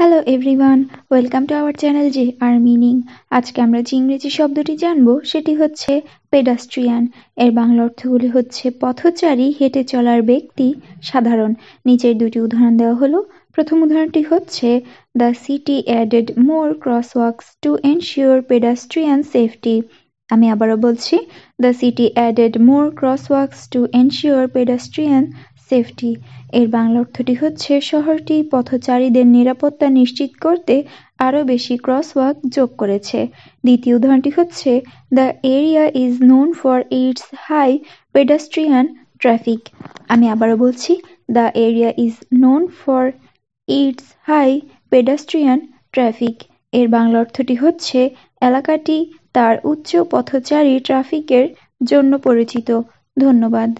hello everyone welcome to our channel G R meaning আজকে আমরা যে ইংরেজি শব্দটি জানব সেটি হচ্ছে পেডাস্ট্রিয়ান এর বাংলা অর্থগুলি হচ্ছে পথচারী হেঁটে চলার ব্যক্তি সাধারণ নিচের দুটি উদাহরণ দেওয়া হলো প্রথম উদাহরণটি হচ্ছে the city added more cross crosswalks to ensure pedestrian safety আমি আবারও বলছি the city added more crosswalks to ensure pedestrian safety এর বাংলা অর্থটি হচ্ছে শহরটি পথচারীদের নিরাপত্তা নিশ্চিত করতে আরও বেশি ক্রসওয়াক যোগ করেছে দ্বিতীয় উদাহরণটি হচ্ছে the area is known for its high pedestrian traffic আমি আবারও বলছি the area is known for its high pedestrian traffic এর বাংলা অর্থটি হচ্ছে এলাকাটি তার উচ্চ পথচারী ট্রাফিকের জন্য পরিচিত ধন্যবাদ